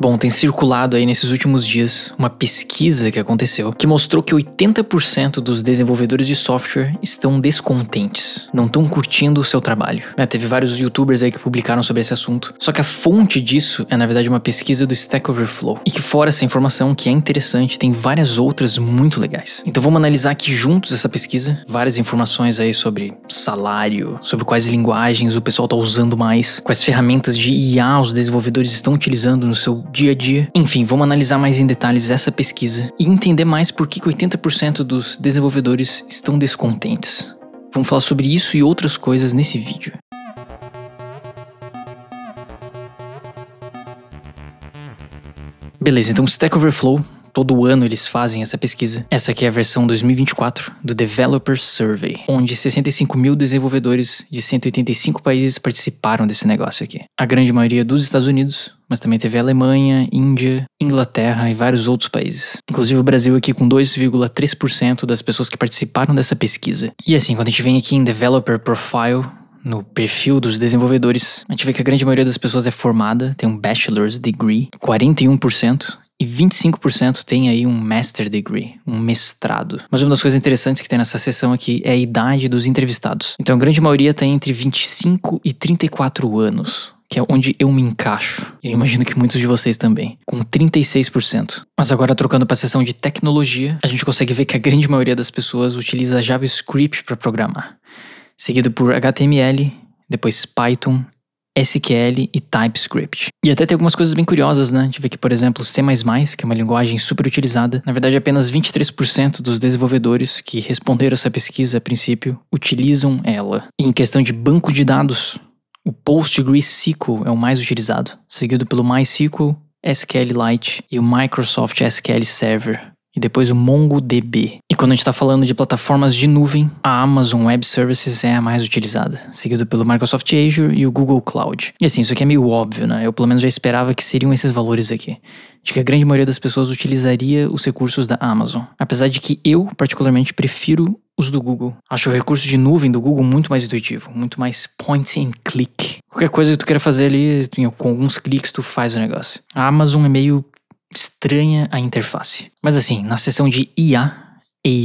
Bom, tem circulado aí nesses últimos dias uma pesquisa que aconteceu que mostrou que 80% dos desenvolvedores de software estão descontentes, não estão curtindo o seu trabalho. Né, teve vários youtubers aí que publicaram sobre esse assunto, só que a fonte disso é na verdade uma pesquisa do Stack Overflow. E que fora essa informação, que é interessante, tem várias outras muito legais. Então vamos analisar aqui juntos essa pesquisa, várias informações aí sobre salário, sobre quais linguagens o pessoal está usando mais, quais ferramentas de IA os desenvolvedores estão utilizando no seu dia a dia. Enfim, vamos analisar mais em detalhes essa pesquisa e entender mais por que 80% dos desenvolvedores estão descontentes. Vamos falar sobre isso e outras coisas nesse vídeo. Beleza, então Stack Overflow, todo ano eles fazem essa pesquisa. Essa aqui é a versão 2024 do Developer Survey, onde 65 mil desenvolvedores de 185 países participaram desse negócio aqui. A grande maioria dos Estados Unidos, mas também teve Alemanha, Índia, Inglaterra e vários outros países. Inclusive o Brasil aqui com 2,3% das pessoas que participaram dessa pesquisa. E assim, quando a gente vem aqui em Developer Profile, no perfil dos desenvolvedores, a gente vê que a grande maioria das pessoas é formada, tem um bachelor's degree, 41%, e 25% tem aí um master degree, um mestrado. Mas uma das coisas interessantes que tem nessa sessão aqui é a idade dos entrevistados. Então a grande maioria tem entre 25 e 34 anos que é onde eu me encaixo. Eu imagino que muitos de vocês também, com 36%. Mas agora trocando para a seção de tecnologia, a gente consegue ver que a grande maioria das pessoas utiliza JavaScript para programar, seguido por HTML, depois Python SQL e TypeScript. E até tem algumas coisas bem curiosas, né? vê que, por exemplo, C++, que é uma linguagem super utilizada. Na verdade, apenas 23% dos desenvolvedores que responderam essa pesquisa a princípio utilizam ela. E em questão de banco de dados, o PostgreSQL é o mais utilizado, seguido pelo MySQL, SQLite e o Microsoft SQL Server. E depois o MongoDB. E quando a gente está falando de plataformas de nuvem, a Amazon Web Services é a mais utilizada, seguido pelo Microsoft Azure e o Google Cloud. E assim, isso aqui é meio óbvio, né? Eu pelo menos já esperava que seriam esses valores aqui. De que a grande maioria das pessoas utilizaria os recursos da Amazon. Apesar de que eu, particularmente, prefiro os do Google. Acho o recurso de nuvem do Google muito mais intuitivo, muito mais point and click. Qualquer coisa que tu queira fazer ali, com alguns cliques tu faz o negócio. A Amazon é meio estranha a interface. Mas assim, na seção de IA,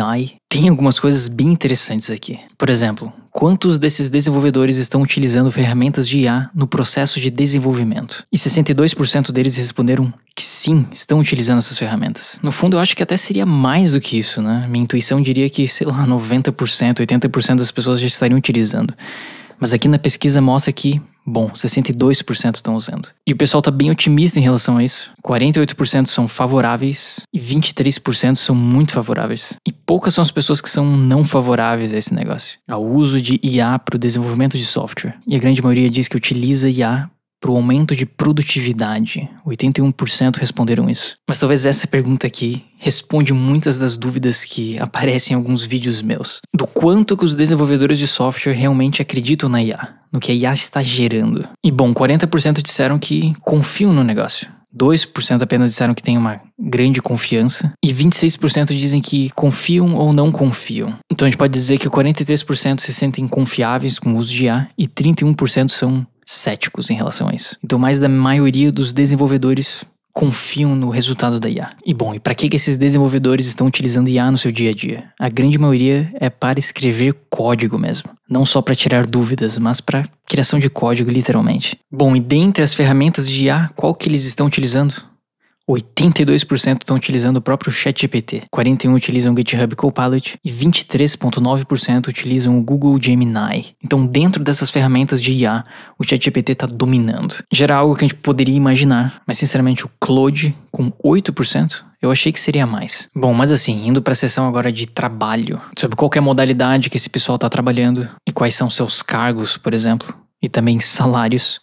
AI, tem algumas coisas bem interessantes aqui. Por exemplo, Quantos desses desenvolvedores estão utilizando ferramentas de IA no processo de desenvolvimento? E 62% deles responderam que sim, estão utilizando essas ferramentas. No fundo, eu acho que até seria mais do que isso, né? Minha intuição diria que, sei lá, 90%, 80% das pessoas já estariam utilizando. Mas aqui na pesquisa mostra que, bom, 62% estão usando. E o pessoal está bem otimista em relação a isso. 48% são favoráveis e 23% são muito favoráveis. E poucas são as pessoas que são não favoráveis a esse negócio, ao uso de IA para o desenvolvimento de software. E a grande maioria diz que utiliza IA para o aumento de produtividade. 81% responderam isso. Mas talvez essa pergunta aqui responde muitas das dúvidas que aparecem em alguns vídeos meus. Do quanto que os desenvolvedores de software realmente acreditam na IA, no que a IA está gerando. E bom, 40% disseram que confiam no negócio. 2% apenas disseram que têm uma grande confiança e 26% dizem que confiam ou não confiam. Então a gente pode dizer que 43% se sentem confiáveis com o uso de IA e 31% são céticos em relação a isso. Então, mais da maioria dos desenvolvedores confiam no resultado da IA. E bom, e para que, esses desenvolvedores estão utilizando IA no seu dia a dia? A grande maioria é para escrever código mesmo, não só para tirar dúvidas, mas para criação de código literalmente. Bom, e dentre as ferramentas de IA, qual que eles estão utilizando? 82% estão utilizando o próprio ChatGPT, 41% utilizam o GitHub Copilot e 23,9% utilizam o Google Gemini. Então, dentro dessas ferramentas de IA, o ChatGPT está dominando. Já era algo que a gente poderia imaginar, mas sinceramente, o Claude, com 8%, eu achei que seria mais. Bom, mas assim, indo para a sessão agora de trabalho, sobre qual é a modalidade que esse pessoal está trabalhando e quais são seus cargos, por exemplo, e também salários.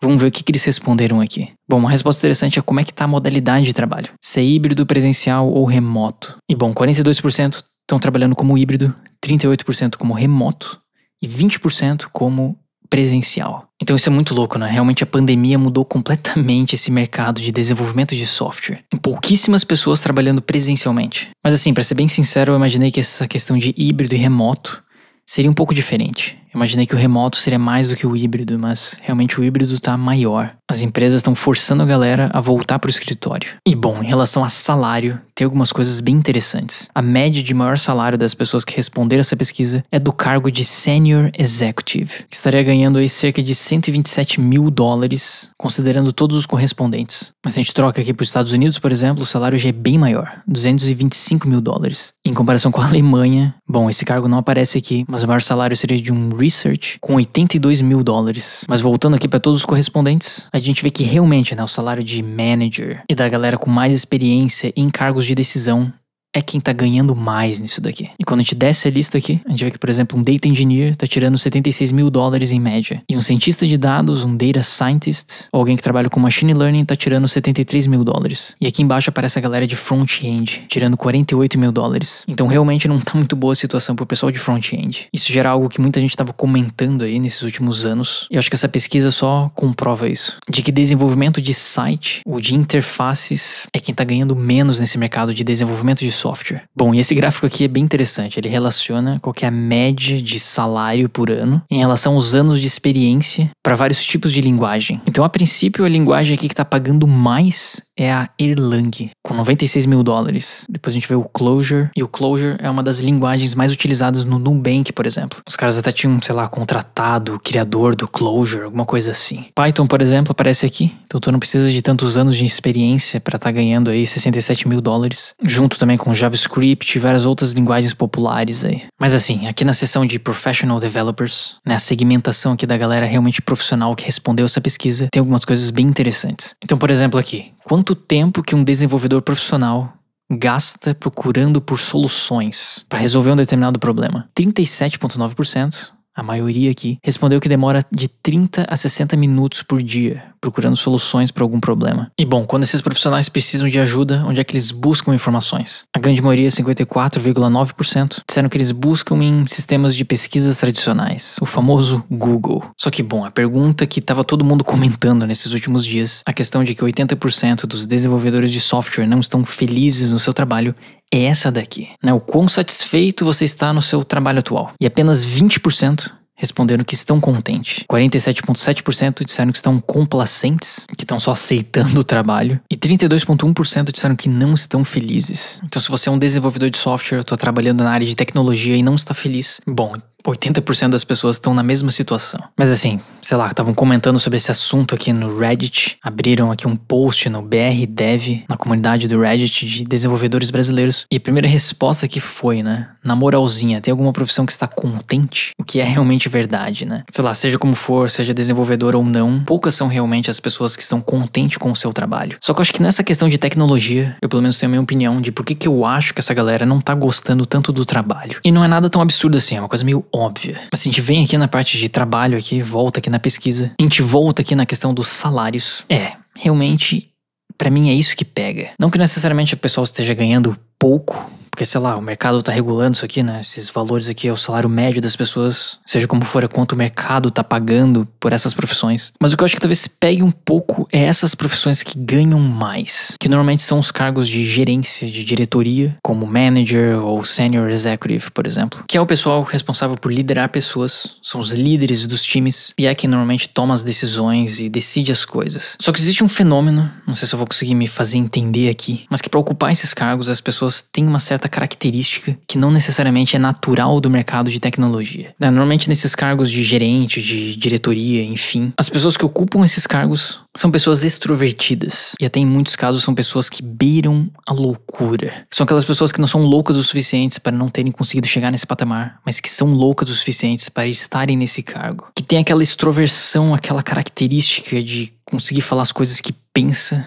Vamos ver o que, que eles responderam aqui. Bom, uma resposta interessante é como é que está a modalidade de trabalho. Se é híbrido, presencial ou remoto. E bom, 42% estão trabalhando como híbrido, 38% como remoto e 20% como presencial. Então isso é muito louco, né? Realmente a pandemia mudou completamente esse mercado de desenvolvimento de software. em pouquíssimas pessoas trabalhando presencialmente. Mas assim, para ser bem sincero, eu imaginei que essa questão de híbrido e remoto seria um pouco diferente. Imaginei que o remoto seria mais do que o híbrido, mas realmente o híbrido está maior. As empresas estão forçando a galera a voltar para o escritório. E bom, em relação a salário, tem algumas coisas bem interessantes. A média de maior salário das pessoas que responderam essa pesquisa é do cargo de Senior Executive, que estaria ganhando aí cerca de 127 mil dólares, considerando todos os correspondentes. Mas se a gente troca aqui para os Estados Unidos, por exemplo, o salário já é bem maior, 225 mil dólares. Em comparação com a Alemanha, bom, esse cargo não aparece aqui, mas o maior salário seria de um Research com 82 mil dólares. Mas voltando aqui para todos os correspondentes, a gente vê que realmente né, o salário de manager e da galera com mais experiência em cargos de decisão é quem tá ganhando mais nisso daqui. E quando a gente desce a lista aqui, a gente vê que, por exemplo, um data engineer tá tirando 76 mil dólares em média. E um cientista de dados, um data scientist, ou alguém que trabalha com machine learning tá tirando 73 mil dólares. E aqui embaixo aparece a galera de front-end, tirando 48 mil dólares. Então realmente não tá muito boa a situação pro pessoal de front-end. Isso gera algo que muita gente tava comentando aí nesses últimos anos. E eu acho que essa pesquisa só comprova isso. De que desenvolvimento de site ou de interfaces é quem tá ganhando menos nesse mercado de desenvolvimento de software. Bom, e esse gráfico aqui é bem interessante. Ele relaciona qual é a média de salário por ano em relação aos anos de experiência para vários tipos de linguagem. Então, a princípio, a linguagem aqui que está pagando mais é a Erlang, com 96 mil dólares. Depois a gente vê o Clojure, e o Clojure é uma das linguagens mais utilizadas no Nubank, por exemplo. Os caras até tinham, sei lá, contratado o criador do Clojure, alguma coisa assim. Python, por exemplo, aparece aqui. Então tu não precisa de tantos anos de experiência para estar tá ganhando aí 67 mil dólares. Junto também com com JavaScript e várias outras linguagens populares aí. Mas assim, aqui na seção de Professional Developers, né, a segmentação aqui da galera realmente profissional que respondeu essa pesquisa, tem algumas coisas bem interessantes. Então, por exemplo, aqui, quanto tempo que um desenvolvedor profissional gasta procurando por soluções para resolver um determinado problema? 37,9%. A maioria aqui respondeu que demora de 30 a 60 minutos por dia procurando soluções para algum problema. E bom, quando esses profissionais precisam de ajuda, onde é que eles buscam informações? A grande maioria, 54,9%, disseram que eles buscam em sistemas de pesquisas tradicionais, o famoso Google. Só que bom, a pergunta que estava todo mundo comentando nesses últimos dias, a questão de que 80% dos desenvolvedores de software não estão felizes no seu trabalho, é essa daqui, né? O quão satisfeito você está no seu trabalho atual. E apenas 20% responderam que estão contentes. 47,7% disseram que estão complacentes, que estão só aceitando o trabalho. E 32,1% disseram que não estão felizes. Então, se você é um desenvolvedor de software, está trabalhando na área de tecnologia e não está feliz, bom, 80% das pessoas estão na mesma situação. Mas assim, sei lá, estavam comentando sobre esse assunto aqui no Reddit, abriram aqui um post no BR Dev, na comunidade do Reddit de desenvolvedores brasileiros. E a primeira resposta que foi, né? Na moralzinha, tem alguma profissão que está contente? O que é realmente de verdade, né? Sei lá, seja como for, seja desenvolvedor ou não, poucas são realmente as pessoas que estão contentes com o seu trabalho. Só que eu acho que nessa questão de tecnologia, eu pelo menos tenho a minha opinião de por que, que eu acho que essa galera não tá gostando tanto do trabalho. E não é nada tão absurdo assim, é uma coisa meio óbvia. Assim, a gente vem aqui na parte de trabalho aqui, volta aqui na pesquisa, a gente volta aqui na questão dos salários. É, realmente para mim é isso que pega. Não que necessariamente o pessoal esteja ganhando pouco porque, sei lá, o mercado tá regulando isso aqui, né? Esses valores aqui é o salário médio das pessoas, seja como for, é quanto o mercado tá pagando por essas profissões. Mas o que eu acho que talvez se pegue um pouco é essas profissões que ganham mais, que normalmente são os cargos de gerência, de diretoria, como manager ou senior executive, por exemplo, que é o pessoal responsável por liderar pessoas, são os líderes dos times e é quem normalmente toma as decisões e decide as coisas. Só que existe um fenômeno, não sei se eu vou conseguir me fazer entender aqui, mas que para ocupar esses cargos as pessoas têm uma certa certa característica que não necessariamente é natural do mercado de tecnologia. Né? Normalmente nesses cargos de gerente, de diretoria, enfim, as pessoas que ocupam esses cargos são pessoas extrovertidas e até em muitos casos são pessoas que beiram a loucura. São aquelas pessoas que não são loucas o suficiente para não terem conseguido chegar nesse patamar, mas que são loucas o suficiente para estarem nesse cargo. Que tem aquela extroversão, aquela característica de conseguir falar as coisas que pensa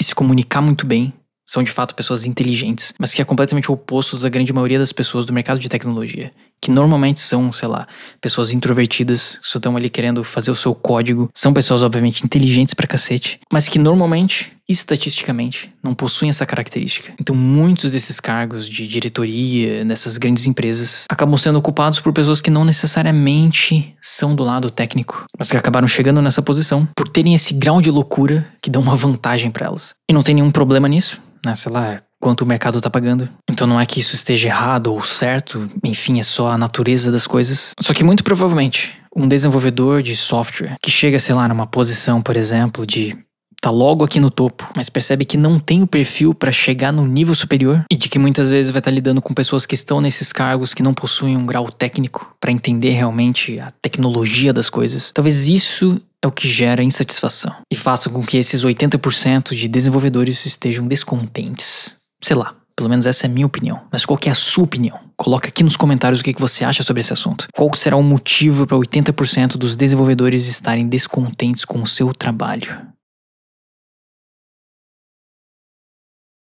e se comunicar muito bem são de fato pessoas inteligentes, mas que é completamente oposto da grande maioria das pessoas do mercado de tecnologia, que normalmente são, sei lá, pessoas introvertidas, que só estão ali querendo fazer o seu código, são pessoas obviamente inteligentes pra cacete, mas que normalmente estatisticamente não possuem essa característica. Então, muitos desses cargos de diretoria nessas grandes empresas acabam sendo ocupados por pessoas que não necessariamente são do lado técnico, mas que acabaram chegando nessa posição por terem esse grau de loucura que dá uma vantagem para elas. E não tem nenhum problema nisso, né? Sei lá, quanto o mercado está pagando. Então não é que isso esteja errado ou certo, enfim, é só a natureza das coisas. Só que muito provavelmente, um desenvolvedor de software que chega, sei lá, numa posição, por exemplo, de tá logo aqui no topo, mas percebe que não tem o perfil para chegar no nível superior e de que muitas vezes vai estar tá lidando com pessoas que estão nesses cargos que não possuem um grau técnico para entender realmente a tecnologia das coisas. Talvez isso é o que gera insatisfação e faça com que esses 80% de desenvolvedores estejam descontentes. Sei lá, pelo menos essa é a minha opinião. Mas qual que é a sua opinião? Coloca aqui nos comentários o que você acha sobre esse assunto. Qual será o motivo para 80% dos desenvolvedores estarem descontentes com o seu trabalho?